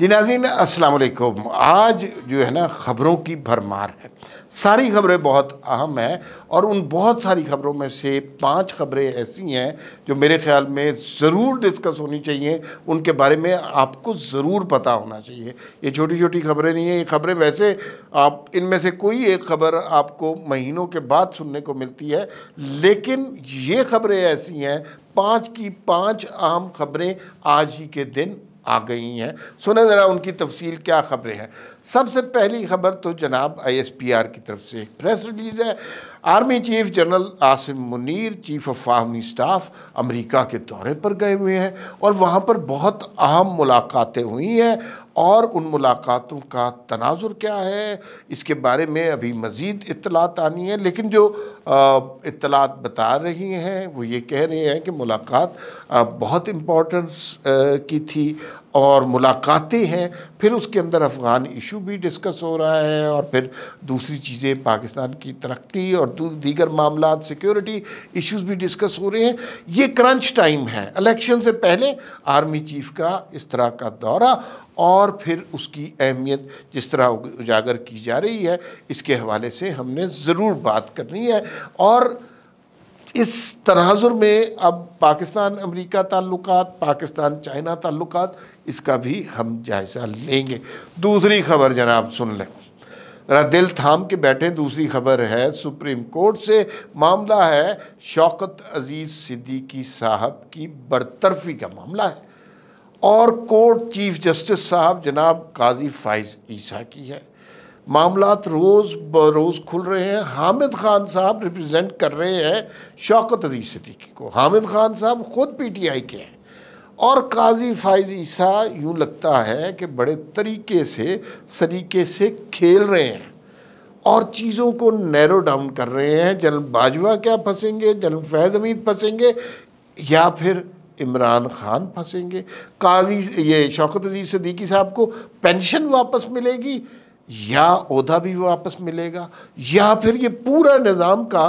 जी नाजीन असलकुम आज जो है ना ख़बरों की भरमार है सारी खबरें बहुत अहम हैं और उन बहुत सारी खबरों में से पांच खबरें ऐसी हैं जो मेरे ख्याल में ज़रूर डिस्कस होनी चाहिए उनके बारे में आपको ज़रूर पता होना चाहिए ये छोटी छोटी खबरें नहीं हैं ये खबरें वैसे आप इनमें से कोई एक खबर आपको महीनों के बाद सुनने को मिलती है लेकिन ये खबरें ऐसी हैं पाँच की पाँच अहम खबरें आज ही के दिन आ गई हैं सुने ज़रा उनकी तफसील क्या ख़बरें हैं सबसे पहली खबर तो जनाब आई एस पी आर की तरफ से एक प्रेस रिलीज़ है army chief general Asim Munir chief of army staff America के दौरे पर गए हुए हैं और वहाँ पर बहुत अहम मुलाकातें हुई हैं और उन मुलाकातों का तनाजुर क्या है इसके बारे में अभी मज़ीद इतलात आनी है लेकिन जो इतलात बता रही हैं वो ये कह रहे हैं कि मुलाकात बहुत इम्पोर्टेंस की थी और मुलाकातें हैं फिर उसके अंदर अफ़गान इशू भी डिस्कस हो रहा है और फिर दूसरी चीज़ें पाकिस्तान की तरक्की और दीगर मामला सिक्योरिटी इश्यूज भी डिस्कस हो रहे हैं ये क्रंच टाइम है इलेक्शन से पहले आर्मी चीफ का इस तरह का दौरा और फिर उसकी अहमियत जिस तरह उजागर की जा रही है इसके हवाले से हमने ज़रूर बात करनी है और इस तनाजुर में अब पाकिस्तान अमेरिका ताल्लुक पाकिस्तान चाइना ताल्लुक इसका भी हम जायज़ा लेंगे दूसरी खबर जनाब सुन लें ज़रा दिल थाम के बैठे दूसरी खबर है सुप्रीम कोर्ट से मामला है शौकत अजीज़ सिद्दीकी साहब की बरतरफी का मामला है और कोर्ट चीफ जस्टिस साहब जनाब काजी फाइज ईसा की है मामला रोज़ रोज़ खुल रहे हैं हामिद ख़ान साहब रिप्रेजेंट कर रहे हैं शौकत अजी सदीकी को हामिद ख़ान साहब ख़ुद पी टी आई के हैं और काजी फाइज ईसा यूँ लगता है कि बड़े तरीके से सलीके से खेल रहे हैं और चीज़ों को नैरो डाउन कर रहे हैं जनरल बाजवा क्या फंसेंगे जनरल फैज़ अमीद फंसेंगे या फिर इमरान खान फंसेंगे काजी ये शौकत अजीज़ सदीकी साहब को पेंशन वापस मिलेगी या अहदा भी वापस मिलेगा या फिर ये पूरा निज़ाम का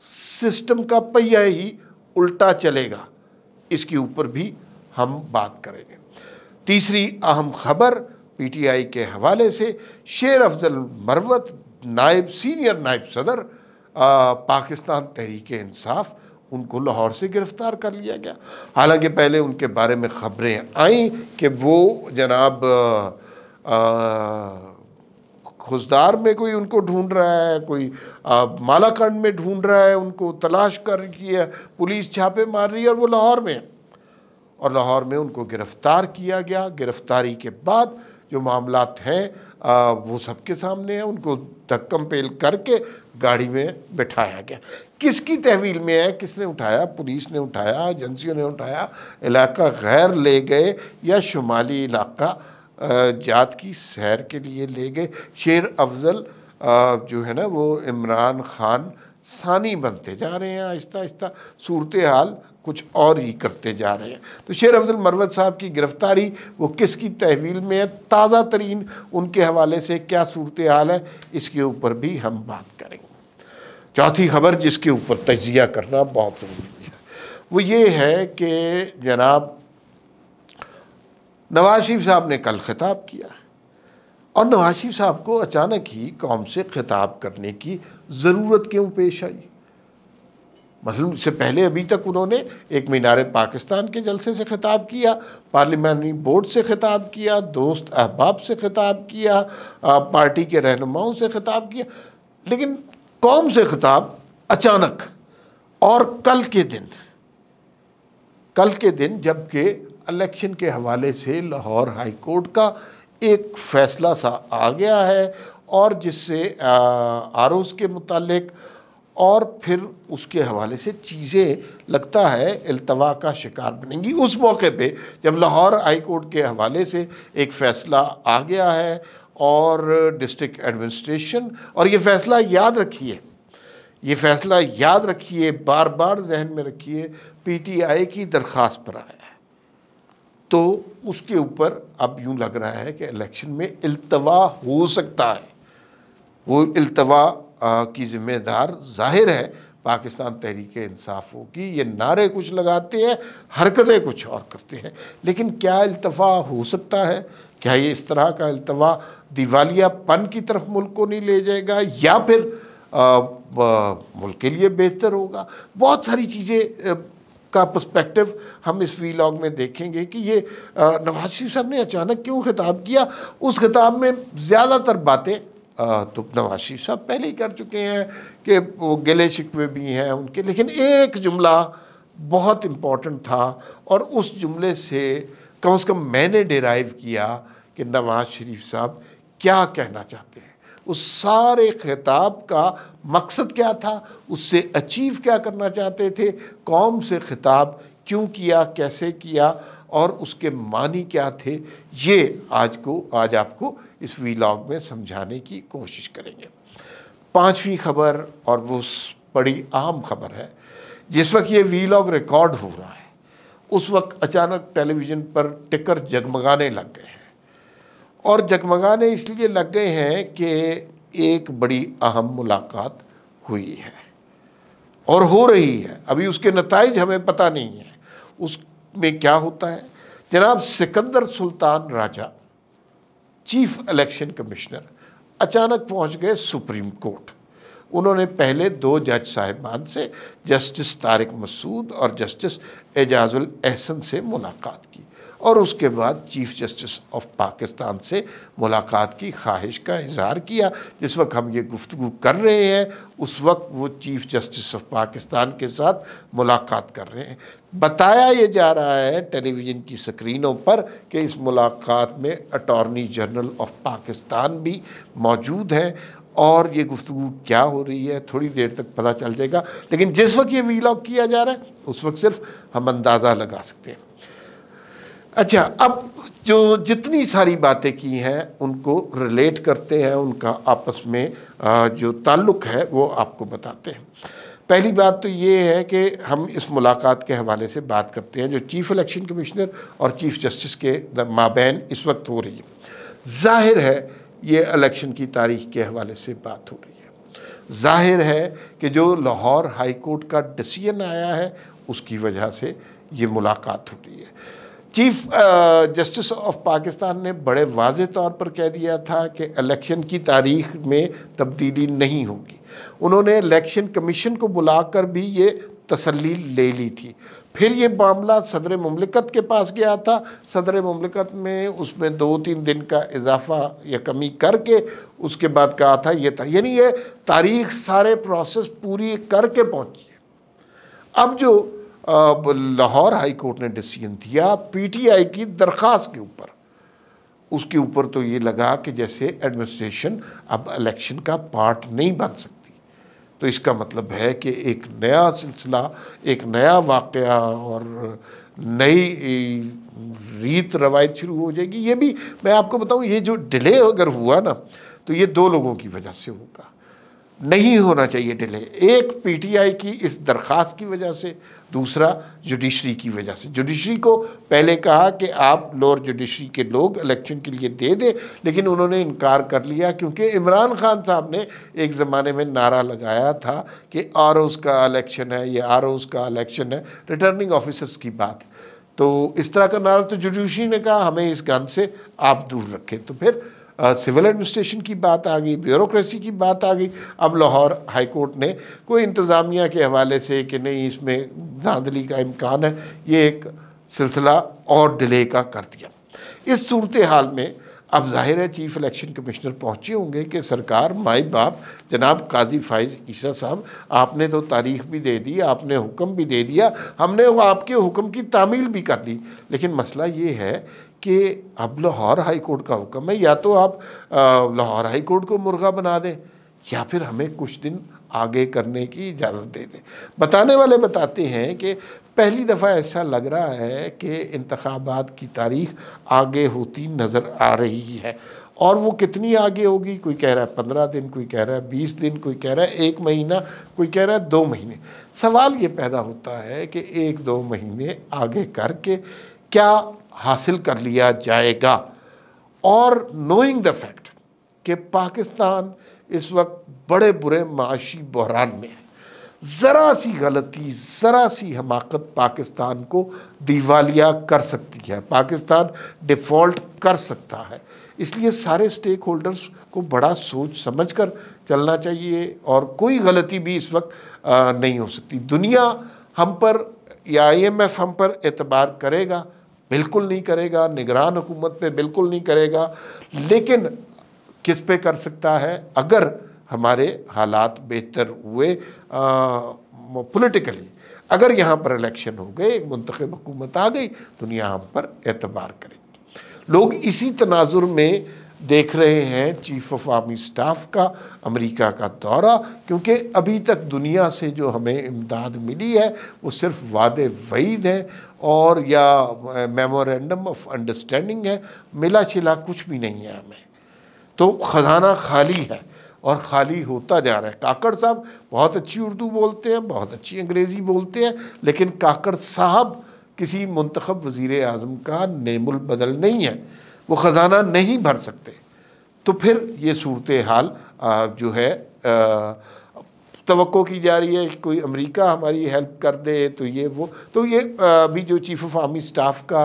सिस्टम का पहिया ही उल्टा चलेगा इसके ऊपर भी हम बात करेंगे तीसरी अहम खबर पीटीआई के हवाले से शेर अफजल मरवत नायब सीनियर नायब सदर आ, पाकिस्तान तहरीक इंसाफ उनको लाहौर से गिरफ़्तार कर लिया गया हालांकि पहले उनके बारे में ख़बरें आईं कि वो जनाब आ, आ, खुजदार में कोई उनको ढूंढ रहा है कोई मालाखंड में ढूंढ रहा है उनको तलाश कर रही है पुलिस छापे मार रही है और वो लाहौर में और लाहौर में उनको गिरफ़्तार किया गया गिरफ़्तारी के बाद जो मामला हैं वो सबके सामने हैं उनको धक्कम पेल करके गाड़ी में बैठाया गया किसकी तहवील में है किसने उठाया पुलिस ने उठाया एजेंसियों ने उठाया इलाका गैर ले गए या शुमाली इलाका जात की सैर के लिए ले गए शेर अफजल जो है ना वो इमरान खान सानी बनते जा रहे हैं आहिस्ता आहिस्ता सूरत हाल कुछ और ही करते जा रहे हैं तो शेर अफजल मरवत साहब की गिरफ्तारी वो किसकी तहवील में है ताज़ा तरीन उनके हवाले से क्या सूरत हाल है इसके ऊपर भी हम बात करेंगे चौथी खबर जिसके ऊपर तजिया करना बहुत ज़रूरी है वो ये है कि जनाब नवाज शरीफ साहब ने कल खिताब किया और नवाज शरीफ साहब को अचानक ही कौम से खिताब करने की ज़रूरत क्यों पेश आई मसलन मतलब इससे पहले अभी तक उन्होंने एक मीनार पाकिस्तान के जलसे से खिताब किया पार्लियामानी बोर्ड से खिताब किया दोस्त अहबाब से खिताब किया पार्टी के रहनुमाओं से खिताब किया लेकिन कौम से खिताब अचानक और कल के दिन कल के दिन जबकि इलेक्शन के हवाले से लाहौर हाई कोर्ट का एक फ़ैसला सा आ गया है और जिससे आर के मुतलक और फिर उसके हवाले से चीज़ें लगता है अल्तवा का शिकार बनेंगी उस मौके पे जब लाहौर हाई कोर्ट के हवाले से एक फ़ैसला आ गया है और डिस्ट्रिक्ट एडमिनिस्ट्रेशन और ये फ़ैसला याद रखिए ये फ़ैसला याद रखिए बार बार जहन में रखिए पीटीआई की दरख्वास्त पर आया है तो उसके ऊपर अब यूँ लग रहा है कि इलेक्शन में अल्तवा हो सकता है वो अल्तवा की ज़िम्मेदार जाहिर है पाकिस्तान तहरीक इंसाफों की ये नारे कुछ लगाते हैं हरकतें कुछ और करते हैं लेकिन क्या अल्तवा हो सकता है क्या ये इस तरह का अल्तवा दिवालियापन की तरफ मुल्क को नहीं ले जाएगा या फिर आ, मुल्क के लिए बेहतर होगा बहुत सारी चीज़ें का पर्सपेक्टिव हम इस वीलॉग में देखेंगे कि ये नवाज शरीफ साहब ने अचानक क्यों खिताब किया उस खिताब में ज़्यादातर बातें तो नवाज शरीफ साहब पहले ही कर चुके हैं कि वो गले शिकवे भी हैं उनके लेकिन एक जुमला बहुत इम्पॉर्टेंट था और उस जुमले से कम अज़ कम मैंने डेराइव किया कि नवाज शरीफ साहब क्या कहना चाहते हैं उस सारे खिताब का मकसद क्या था उससे अचीव क्या करना चाहते थे कौम से खिताब क्यों किया कैसे किया और उसके मानी क्या थे ये आज को आज आपको इस वीलॉग में समझाने की कोशिश करेंगे पांचवी खबर और वो बड़ी अहम खबर है जिस वक्त ये वीलॉग रिकॉर्ड हो रहा है उस वक्त अचानक टेलीविज़न पर टिकर जगमगाने लग गए और जगमगाने इसलिए लग गए हैं कि एक बड़ी अहम मुलाकात हुई है और हो रही है अभी उसके नतज हमें पता नहीं है उसमें क्या होता है जनाब Sikandar Sultan Raja chief election commissioner अचानक पहुंच गए सुप्रीम कोर्ट उन्होंने पहले दो जज साहिबान से जस्टिस तारिक मसूद और जस्टिस एजाजुल एहसन से मुलाकात की और उसके बाद चीफ जस्टिस ऑफ पाकिस्तान से मुलाकात की ख्वाहिश का इजहार किया जिस वक्त हम ये गुफ्तु कर रहे हैं उस वक्त वो चीफ जस्टिस ऑफ पाकिस्तान के साथ मुलाकात कर रहे हैं बताया ये जा रहा है टेलीविज़न की स्क्रीनों पर कि इस मुलाकात में अटॉर्नी जनरल ऑफ पाकिस्तान भी मौजूद हैं और ये गुफ्तु क्या हो रही है थोड़ी देर तक पता चल जाएगा लेकिन जिस वक्त ये वीलॉग किया जा रहा है उस वक्त सिर्फ हम अंदाज़ा लगा सकते हैं अच्छा अब जो जितनी सारी बातें की हैं उनको रिलेट करते हैं उनका आपस में जो ताल्लुक़ है वो आपको बताते हैं पहली बात तो ये है कि हम इस मुलाकात के हवाले से बात करते हैं जो चीफ़ इलेक्शन कमिश्नर और चीफ़ जस्टिस के माबेन इस वक्त हो रही है जाहिर है ये इलेक्शन की तारीख के हवाले से बात हो रही है जाहिर है कि जो लाहौर हाई कोर्ट का डिसीजन आया है उसकी वजह से ये मुलाकात हो रही है चीफ जस्टिस ऑफ पाकिस्तान ने बड़े वाज तौर पर कह दिया था कि इलेक्शन की तारीख में तब्दीली नहीं होगी उन्होंने इलेक्शन कमीशन को बुलाकर भी ये तसली ले ली थी फिर ये मामला सदर ममलिकत के पास गया था सदर ममलिकत में उसमें दो तीन दिन का इजाफा या कमी करके उसके बाद कहा था ये था यानी ये तारीख सारे प्रोसेस पूरी करके पहुँची अब जो लाहौर हाई कोर्ट ने डिसीजन दिया पीटीआई की दरख्वास्त के ऊपर उसके ऊपर तो ये लगा कि जैसे एडमिनिस्ट्रेशन अब इलेक्शन का पार्ट नहीं बन सकती तो इसका मतलब है कि एक नया सिलसिला एक नया वाक़ और नई रीत रवायत शुरू हो जाएगी ये भी मैं आपको बताऊं ये जो डिले अगर हुआ ना तो ये दो लोगों की वजह से होगा नहीं होना चाहिए डिले एक पीटीआई की इस दरख्वास्त की वजह से दूसरा जुडिशरी की वजह से जुडिशरी को पहले कहा कि आप लोअर जुडिशरी के लोग इलेक्शन के लिए दे दें लेकिन उन्होंने इनकार कर लिया क्योंकि इमरान खान साहब ने एक ज़माने में नारा लगाया था कि आर ओज़ का इलेक्शन है या आर ओज़ का इलेक्शन है रिटर्निंग ऑफिसर्स की बात तो इस तरह का नारा तो जुडिशरी ने कहा हमें इस गंद से आप दूर रखें तो फिर सिविल एडमिनिस्ट्रेशन की बात आ गई ब्यूरोक्रेसी की बात आ गई अब लाहौर हाई कोर्ट ने कोई इंतज़ामिया के हवाले से कि नहीं इसमें धांधली का इम्कान है ये एक सिलसिला और डिले का कर दिया इस सूरत हाल में अब जाहिर है चीफ इलेक्शन कमिश्नर पहुँचे होंगे कि सरकार माए बाप जनाब काजी फाइज ईसा साहब आपने तो तारीख भी दे दी आपने हुक्म भी दे दिया हमने वो आपके हुक्म की तामील भी कर दी लेकिन मसला ये है कि अब लाहौर हाई कोर्ट का हुक्म है या तो आप लाहौर हाई कोर्ट को मुर्गा बना दें या फिर हमें कुछ दिन आगे करने की इजाज़त दे दें बताने वाले बताते हैं कि पहली दफ़ा ऐसा लग रहा है कि इंतबात की तारीख आगे होती नज़र आ रही है और वो कितनी आगे होगी कोई कह रहा है पंद्रह दिन कोई कह रहा है बीस दिन कोई कह रहा है एक महीना कोई कह रहा है दो महीने सवाल ये पैदा होता है कि एक दो महीने आगे करके क्या हासिल कर लिया जाएगा और नोइंग द फैक्ट कि पाकिस्तान इस वक्त बड़े बुरे माशी बहरान में है ज़रा सी गलती ज़रा सी हमाकत पाकिस्तान को दिवालिया कर सकती है पाकिस्तान डिफ़ॉल्ट कर सकता है इसलिए सारे स्टेक होल्डर्स को बड़ा सोच समझ कर चलना चाहिए और कोई गलती भी इस वक्त नहीं हो सकती दुनिया हम पर या आई एम एफ़ हम पर एतबार करेगा बिल्कुल नहीं करेगा निगरान हुकूमत पे बिल्कुल नहीं करेगा लेकिन किस पे कर सकता है अगर हमारे हालात बेहतर हुए पोलिटिकली अगर यहाँ पर इलेक्शन हो गए एक मंतखब हुकूमत आ गई दुनिया तो हम पर एतबार करेगी लोग इसी तनाजुर में देख रहे हैं चीफ ऑफ आर्मी स्टाफ का अमेरिका का दौरा क्योंकि अभी तक दुनिया से जो हमें इमदाद मिली है वो सिर्फ वादे वईद हैं और या मेमोरेंडम ऑफ अंडरस्टैंडिंग है मिला छिला कुछ भी नहीं है हमें तो ख़जाना खाली है और खाली होता जा रहा है काकड़ साहब बहुत अच्छी उर्दू बोलते हैं बहुत अच्छी अंग्रेज़ी बोलते हैं लेकिन काकड़ साहब किसी मंतखब वज़ी अजम का नेमुल बदल नहीं है वो ख़जाना नहीं भर सकते तो फिर ये सूरत हाल जो है आ, तो की जा रही है कोई अमेरिका हमारी हेल्प कर दे तो ये वो तो ये अभी जो चीफ ऑफ आर्मी स्टाफ का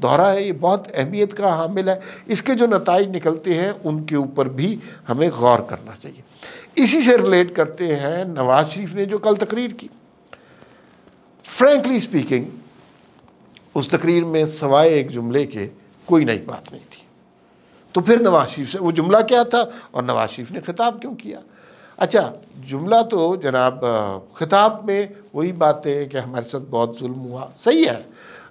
दौरा है ये बहुत अहमियत का हामिल है इसके जो नतज निकलते हैं उनके ऊपर भी हमें गौर करना चाहिए इसी से रिलेट करते हैं नवाज शरीफ ने जो कल तकरीर की फ्रेंकली स्पीकिंग उस तकरीर में सवाए एक जुमले के कोई नई बात नहीं थी तो फिर नवाज शरीफ से वो जुमला क्या था और नवाज शरीफ ने खिताब क्यों किया अच्छा जुमला तो जनाब ख़िताब में वही बात है कि हमारे साथ बहुत जुल्म हुआ सही है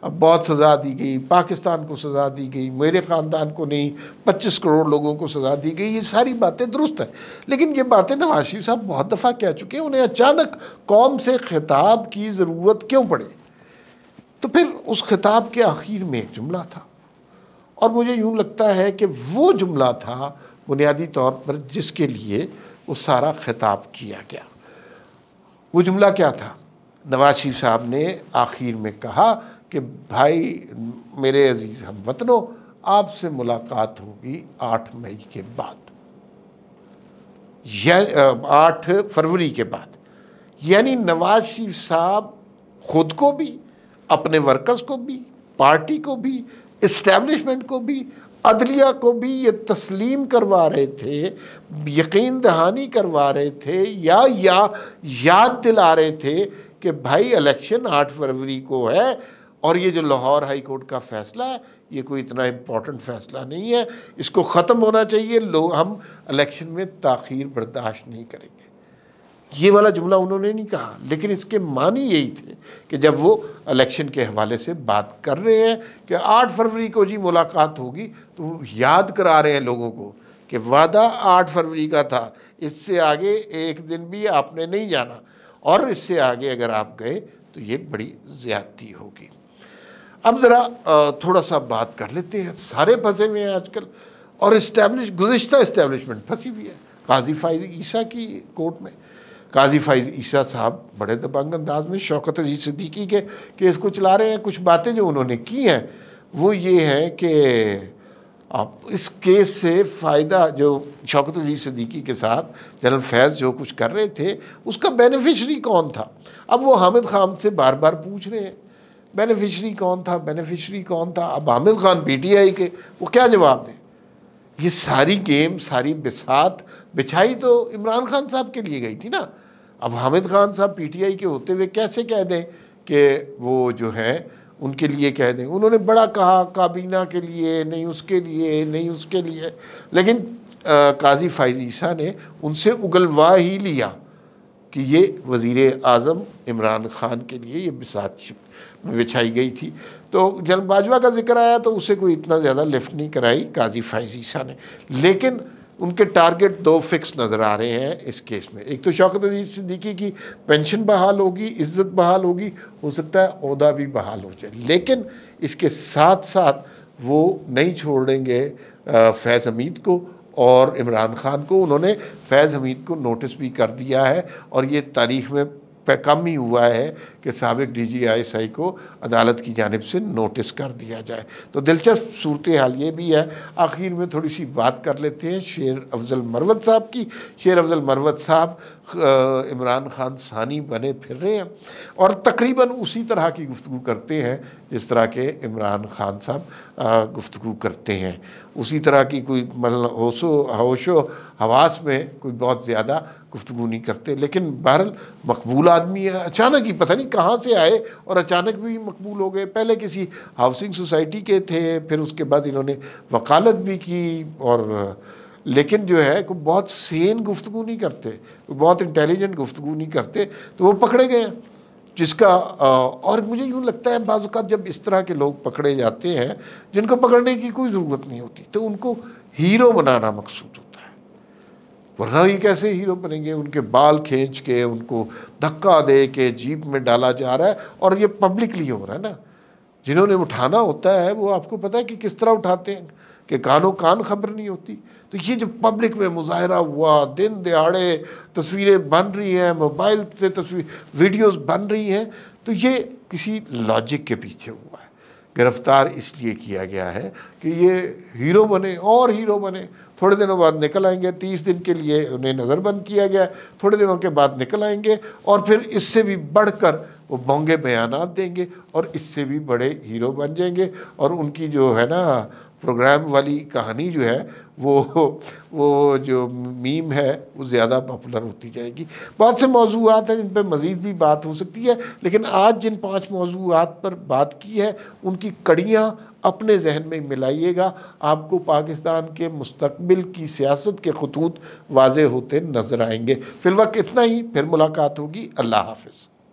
अब बहुत सज़ा दी गई पाकिस्तान को सज़ा दी गई मेरे ख़ानदान को नहीं पच्चीस करोड़ लोगों को सज़ा दी गई ये सारी बातें दुरुस्त हैं लेकिन ये बातें नवाज शरीफ साहब बहुत दफ़ा कह चुके हैं उन्हें अचानक कौम से खिताब की ज़रूरत क्यों पड़े तो फिर उस खिताब के आखिर में एक जुमला था और मुझे यूँ लगता है कि वो जुमला था बुनियादी तौर पर जिसके लिए वो सारा खिताब किया गया वो जुमला क्या था नवाज शरीफ साहब ने आखिर में कहा कि भाई मेरे अजीज़ हम वतनों आपसे मुलाकात होगी आठ मई के बाद आठ फरवरी के बाद यानी नवाज शरीफ साहब खुद को भी अपने वर्कर्स को भी पार्टी को भी इस्टेब्लिशमेंट को भी अदलिया को भी ये तस्लीम करवा रहे थे यकीन दहानी करवा रहे थे या या याद दिला रहे थे कि भाई इलेक्शन आठ फरवरी को है और ये जो लाहौर हाई कोर्ट का फैसला है ये कोई इतना इम्पोर्टेंट फैसला नहीं है इसको ख़त्म होना चाहिए लोग हम इलेक्शन में ताखीर बर्दाश्त नहीं करेंगे ये वाला जुमला उन्होंने नहीं कहा लेकिन इसके मानी यही थे कि जब वो इलेक्शन के हवाले से बात कर रहे हैं कि 8 फरवरी को जी मुलाकात होगी तो याद करा रहे हैं लोगों को कि वादा 8 फरवरी का था इससे आगे एक दिन भी आपने नहीं जाना और इससे आगे अगर आप गए तो ये बड़ी ज़्यादती होगी अब ज़रा थोड़ा सा बात कर लेते हैं सारे फंसे हुए हैं आजकल और इस्टेब्लिश गुज्त इस्टेब्लिशमेंट फंसी हुई है काजी फाइज ईसा की कोर्ट में काजी फाइज ईसा साहब बड़े दबंग अंदाज में शौकत अजीज सिद्दीकी के केस को चला रहे हैं कुछ बातें जो उन्होंने की हैं वो ये हैं कि आप इस केस से फ़ायदा जो शौकत अजीज सदीकी के साथ जनरल फैज़ जो कुछ कर रहे थे उसका बेनिफिशरी कौन था अब वो हामिद खान से बार बार पूछ रहे हैं बेनिफिशरी कौन था बेनिफिशरी कौन था अब हामिद खान पीटीआई के वो क्या जवाब दें ये सारी गेम सारी बिसात बिछाई तो इमरान खान साहब के लिए गई थी ना अब हामिद खान साहब पीटीआई के होते हुए कैसे कह दें कि वो जो है उनके लिए कह दें उन्होंने बड़ा कहा काबीना के लिए नहीं उसके लिए नहीं उसके लिए लेकिन आ, काजी फ़ायजीसा ने उनसे उगलवा ही लिया कि ये वज़ी अजम इमरान ख़ान के लिए ये बिसात बिछाई गई थी तो जब बाजवा का जिक्र आया तो उसे कोई इतना ज़्यादा लिफ्ट नहीं कराई काजी फाइजीसा ने लेकिन उनके टारगेट दो फिक्स नज़र आ रहे हैं इस केस में एक तो शौकत अजीज़ सिद्दीकी की पेंशन बहाल होगी इज़्ज़त बहाल होगी हो सकता है अहदा भी बहाल हो जाए लेकिन इसके साथ साथ वो नहीं छोड़ेंगे फैज़ हमीद को और इमरान खान को उन्होंने फैज़ हमीद को नोटिस भी कर दिया है और ये तारीख में पे कम ही हुआ है कि सबक D G I S I को अदालत की जानब से नोटिस कर दिया जाए तो दिलचस्प सूरत हाल ये भी है आखिर में थोड़ी सी बात कर लेते हैं शेर अफजल मरवत साहब की शेर अफजल मरवत साहब इमरान खान सानी बने फिर रहे हैं और तकरीबन उसी तरह की गुफ्तु करते हैं जिस तरह के इमरान खान साहब गुफ्तु करते हैं उसी तरह की कोई मतलब होशो होशो हवास में कोई बहुत ज़्यादा गुफ्तु नहीं करते लेकिन बहरल मकबूल आदमी है अचानक ही पता नहीं कहाँ से आए और अचानक भी मकबूल हो गए पहले किसी हाउसिंग सोसाइटी के थे फिर उसके बाद इन्होंने वकालत भी की और लेकिन जो है को बहुत सेन गुफ्तु नहीं करते बहुत इंटेलिजेंट गुफ्तु नहीं करते तो वो पकड़े गए जिसका और मुझे यूँ लगता है बाज़ात जब इस तरह के लोग पकड़े जाते हैं जिनको पकड़ने की कोई ज़रूरत नहीं होती तो उनको हीरो बनाना मकसूद होता वरना ही कैसे हीरो बनेंगे उनके बाल खींच के उनको धक्का दे के जीप में डाला जा रहा है और ये पब्लिकली हो रहा है ना जिन्होंने उठाना होता है वो आपको पता है कि किस तरह उठाते हैं कि कानों कान खबर नहीं होती तो ये जो पब्लिक में मुजाहरा हुआ दिन दिहाड़े तस्वीरें बन रही हैं मोबाइल से तस्वीर वीडियोज़ बन रही हैं तो ये किसी लॉजिक के पीछे हुआ है गिरफ्तार इसलिए किया गया है कि ये हीरो बने और हीरो बने थोड़े दिनों बाद निकल आएंगे तीस दिन के लिए उन्हें नज़रबंद किया गया थोड़े दिनों के बाद निकल आएंगे और फिर इससे भी बढ़कर वो बोंगे बयान देंगे और इससे भी बड़े हीरो बन जाएंगे और उनकी जो है ना प्रोग्राम वाली कहानी जो है वो वो जो मीम है वो ज़्यादा पॉपुलर होती जाएगी बहुत से मौजूद हैं जिन पर मज़ीद भी बात हो सकती है लेकिन आज जिन पांच मौजूद पर बात की है उनकी कड़ियाँ अपने जहन में मिलाइएगा आपको पाकिस्तान के मुस्तबिल की सियासत के खतूत वाज होते नज़र आएंगे फ़िलवक्त इतना ही फिर मुलाकात होगी अल्लाह हाफिज़